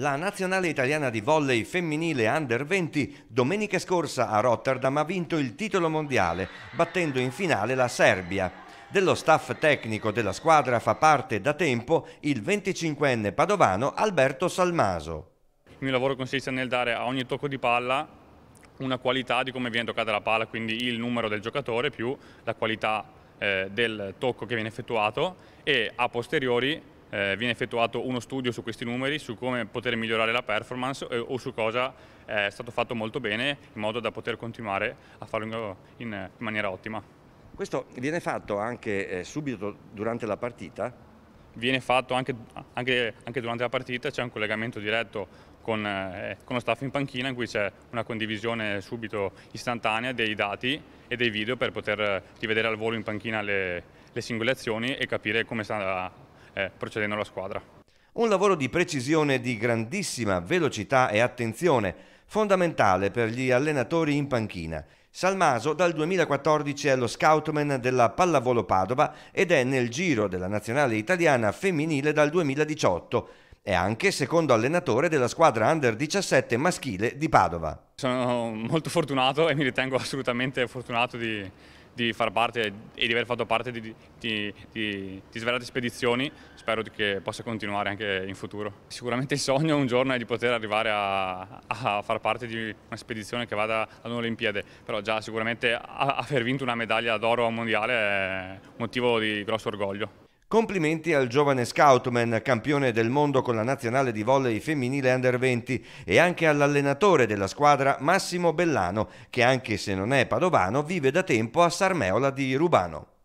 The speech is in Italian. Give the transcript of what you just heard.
La nazionale italiana di volley femminile under 20 domenica scorsa a Rotterdam ha vinto il titolo mondiale, battendo in finale la Serbia. Dello staff tecnico della squadra fa parte da tempo il 25enne padovano Alberto Salmaso. Il mio lavoro consiste nel dare a ogni tocco di palla una qualità di come viene toccata la palla, quindi il numero del giocatore più la qualità eh, del tocco che viene effettuato e a posteriori eh, viene effettuato uno studio su questi numeri, su come poter migliorare la performance eh, o su cosa eh, è stato fatto molto bene in modo da poter continuare a farlo in, in maniera ottima. Questo viene fatto anche eh, subito durante la partita? Viene fatto anche, anche, anche durante la partita, c'è un collegamento diretto con, eh, con lo staff in panchina in cui c'è una condivisione subito istantanea dei dati e dei video per poter eh, rivedere al volo in panchina le, le singole azioni e capire come sta eh, procedendo la squadra. Un lavoro di precisione di grandissima velocità e attenzione, fondamentale per gli allenatori in panchina. Salmaso dal 2014 è lo scoutman della Pallavolo Padova ed è nel giro della nazionale italiana femminile dal 2018. È anche secondo allenatore della squadra under 17 maschile di Padova. Sono molto fortunato e mi ritengo assolutamente fortunato di, di far parte e di aver fatto parte di, di, di, di svariate spedizioni, spero che possa continuare anche in futuro. Sicuramente il sogno un giorno è di poter arrivare a, a far parte di una spedizione che vada ad un'Olimpiade, però già sicuramente aver vinto una medaglia d'oro a un mondiale è motivo di grosso orgoglio. Complimenti al giovane scoutman, campione del mondo con la nazionale di volley femminile under 20 e anche all'allenatore della squadra Massimo Bellano, che anche se non è padovano vive da tempo a Sarmeola di Rubano.